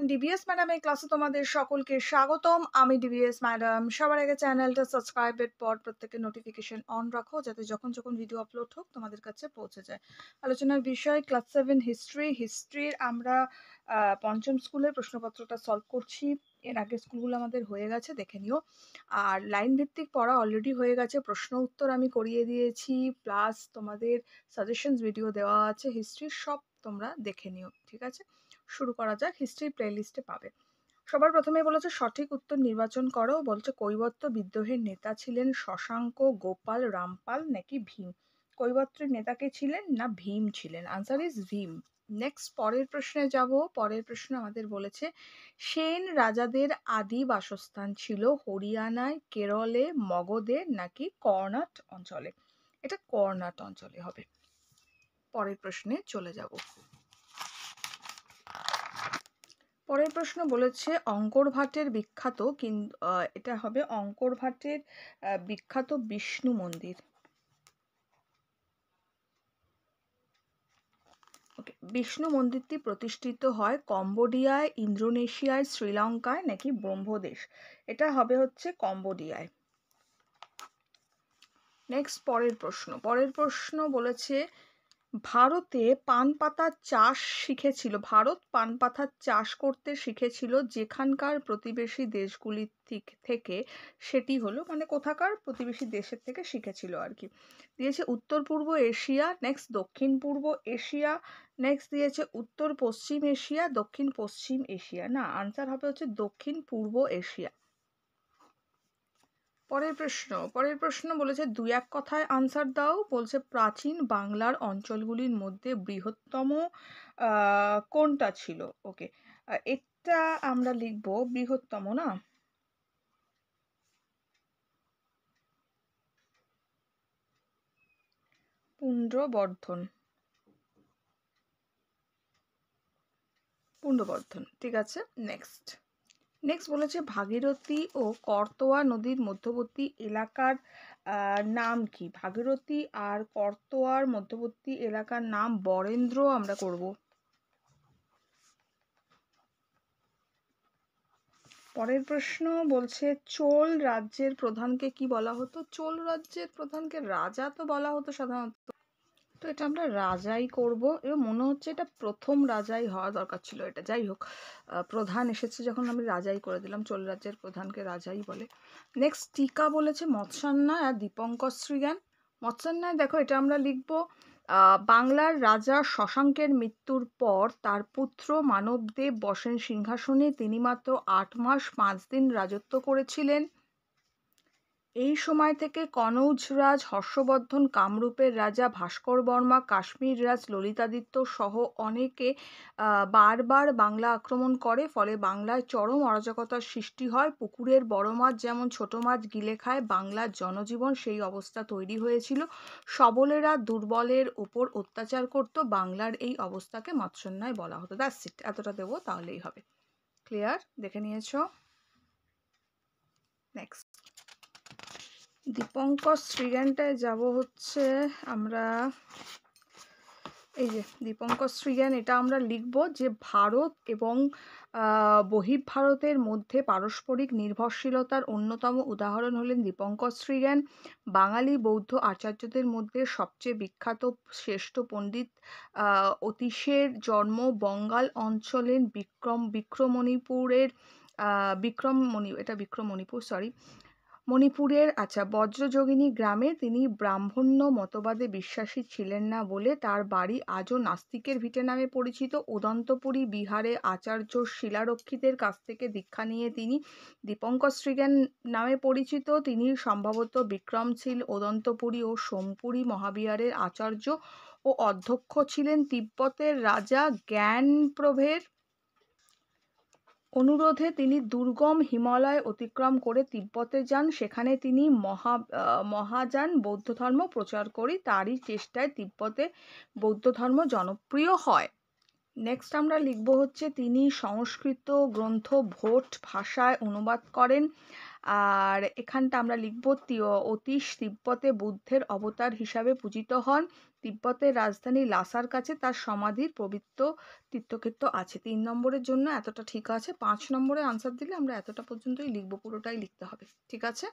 everyone DBS ম্যাডামের ক্লাসে তোমাদের সকলকে স্বাগতম আমি ডিবিএস ম্যাডাম সবার আগে চ্যানেলটা সাবস্ক্রাইবের পর প্রত্যেকের নোটিফিকেশন অন রাখো যাতে যখন যখন ভিডিও আপলোড হোক তোমাদের কাছে পৌঁছে যায় আলোচনার বিষয় ক্লাস সেভেন হিস্ট্রি হিস্ট্রির আমরা পঞ্চম স্কুলের প্রশ্নপত্রটা সলভ করছি এর আগে স্কুলগুলো আমাদের হয়ে গেছে দেখে নিও আর লাইন ভিত্তিক পড়া অলরেডি হয়ে গেছে প্রশ্ন উত্তর আমি করিয়ে দিয়েছি প্লাস তোমাদের সাজেশনস ভিডিও দেওয়া আছে হিস্ট্রির সব তোমরা দেখে নিও ঠিক আছে শুরু করা যাক হিস্ট্রি প্লেলিস্টে পাবে সবার প্রথমে বলেছে সঠিক উত্তর নির্বাচন করো বলছে কৈবত্য বিদ্রোহের নেতা ছিলেন শশাঙ্ক গোপাল রামপাল নাকি ভীম কৈবত্রের নেতা কে ছিলেন না ভীম ছিলেন আনসার ইজ ভীম নেক্সট পরের প্রশ্নে যাব পরের প্রশ্ন আমাদের বলেছে সেন রাজাদের আদি বাসস্থান ছিল হরিয়ানায় কেরলে মগধে নাকি কর্ণাট অঞ্চলে এটা কর্ণাট অঞ্চলে হবে পরের প্রশ্নে চলে যাব পরের প্রশ্ন বলেছে অঙ্কর ভাটের বিখ্যাত কিন্তু এটা হবে অঙ্কর ভাটের বিখ্যাত বিষ্ণু মন্দির বিষ্ণু মন্দিরটি প্রতিষ্ঠিত হয় কম্বোডিয়ায় ইন্দোনেশিয়ায় শ্রীলঙ্কায় নাকি ব্রহ্মদেশ এটা হবে হচ্ছে কম্বোডিয়ায় নেক্সট পরের প্রশ্ন পরের প্রশ্ন বলেছে ভারতে পান পাতার চাষ শিখেছিল ভারত পান পাতার চাষ করতে শিখেছিল যেখানকার প্রতিবেশী দেশগুলির থেকে সেটি হলো মানে কোথাকার প্রতিবেশী দেশের থেকে শিখেছিল আর কি দিয়েছে উত্তর পূর্ব এশিয়া নেক্সট দক্ষিণ পূর্ব এশিয়া নেক্সট দিয়েছে উত্তর পশ্চিম এশিয়া দক্ষিণ পশ্চিম এশিয়া না আনসার হবে হচ্ছে দক্ষিণ পূর্ব এশিয়া পরের প্রশ্ন পরের প্রশ্ন বলেছে দু এক কথায় আনসার দাও বলছে প্রাচীন বাংলার অঞ্চলগুলির মধ্যে বৃহত্তম কোনটা ছিল ওকে এটা আমরা লিখব বৃহত্তম না পুণ্ডবর্ধন পুণ্ডবর্ধন ঠিক আছে নেক্সট নেক্সট বলেছে ভাগীরথী ও করতোয়া নদীর মধ্যবর্তী এলাকার নাম কি ভাগীরথী আর করতোয়ার মধ্যবর্তী এলাকার নাম বরেন্দ্র আমরা করব পরের প্রশ্ন বলছে চোল রাজ্যের প্রধানকে কি বলা হতো চোল রাজ্যের প্রধানকে রাজা তো বলা হতো সাধারণত তো এটা আমরা রাজাই করব এবং মনে হচ্ছে এটা প্রথম রাজাই হওয়া দরকার ছিল এটা যাই হোক প্রধান এসেছে যখন আমি রাজাই করে দিলাম চোল রাজ্যের প্রধানকে রাজাই বলে নেক্সট টিকা বলেছে মৎস্যান্নায় আর দীপঙ্কর শ্রীজ্ঞান মৎস্যান্নায় দেখো এটা আমরা লিখব বাংলার রাজা শশাঙ্কের মৃত্যুর পর তার পুত্র মানবদেব বসেন সিংহাসনে তিনি মাত্র আট মাস পাঁচ দিন রাজত্ব করেছিলেন এই সময় থেকে কনৌজরাজ হর্ষবর্ধন কামরূপের রাজা ভাস্কর বর্মা কাশ্মীর রাজ ললিতাদিত্য সহ অনেকে বারবার বাংলা আক্রমণ করে ফলে বাংলায় চরম অরাজকতার সৃষ্টি হয় পুকুরের বড় মাছ যেমন ছোট মাছ গিলে খায় বাংলার জনজীবন সেই অবস্থা তৈরি হয়েছিল সবলেরা দুর্বলের ওপর অত্যাচার করত বাংলার এই অবস্থাকে মৎসন্যায় বলা হতো দ্যাটস ইট এতটা দেবো তাহলেই হবে ক্লিয়ার দেখে নিয়েছ নেক্সট দীপঙ্কর শ্রীজ্ঞানটায় যাব হচ্ছে আমরা এই যে দীপঙ্কর শ্রীজ্ঞান এটা আমরা লিখব যে ভারত এবং বহির্ভারতের মধ্যে পারস্পরিক নির্ভরশীলতার অন্যতম উদাহরণ হলেন দীপঙ্কর শ্রীজ্ঞান বাঙালি বৌদ্ধ আচার্যদের মধ্যে সবচেয়ে বিখ্যাত শ্রেষ্ঠ পণ্ডিত অতীশের জন্ম বঙ্গাল অঞ্চলের বিক্রম বিক্রমণিপুরের বিক্রমণি এটা বিক্রমণিপুর সরি মণিপুরের আচ্ছা বজ্রযোগিনী গ্রামে তিনি ব্রাহ্মণ্য মতবাদে বিশ্বাসী ছিলেন না বলে তার বাড়ি আজও নাস্তিকের ভিটে নামে পরিচিত উদন্তপুরী বিহারে আচার্য শিলারক্ষীদের কাছ থেকে দীক্ষা নিয়ে তিনি দীপঙ্কর শ্রীজ্ঞান নামে পরিচিত তিনি সম্ভবত বিক্রমশীল উদন্তপুরী ও সোমপুরী মহাবিহারের আচার্য ও অধ্যক্ষ ছিলেন তিব্বতের রাজা জ্ঞানপ্রভের অনুরোধে তিনি দুর্গম হিমালয় অতিক্রম করে তিব্বতে যান সেখানে তিনি মহা মহাযান বৌদ্ধ ধর্ম প্রচার করি তারই চেষ্টায় তিব্বতে বৌদ্ধ ধর্ম জনপ্রিয় হয় নেক্সট আমরা লিখব হচ্ছে তিনি সংস্কৃত গ্রন্থ ভোট ভাষায় অনুবাদ করেন আর এখানটা আমরা লিখব অতীশ তিব্বতে বুদ্ধের অবতার হিসাবে পূজিত হন তিব্বতের রাজধানী লাসার কাছে তার সমাধির পবিত্র তীর্থক্ষেত্র আছে তিন নম্বরের জন্য এতটা ঠিক আছে পাঁচ নম্বরে আনসার দিলে আমরা এতটা পর্যন্তই লিখব পুরোটাই লিখতে হবে ঠিক আছে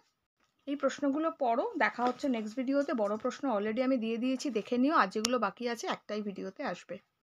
এই প্রশ্নগুলো পড়ো দেখা হচ্ছে নেক্সট ভিডিওতে বড় প্রশ্ন অলরেডি আমি দিয়ে দিয়েছি দেখে নিও আর যেগুলো বাকি আছে একটাই ভিডিওতে আসবে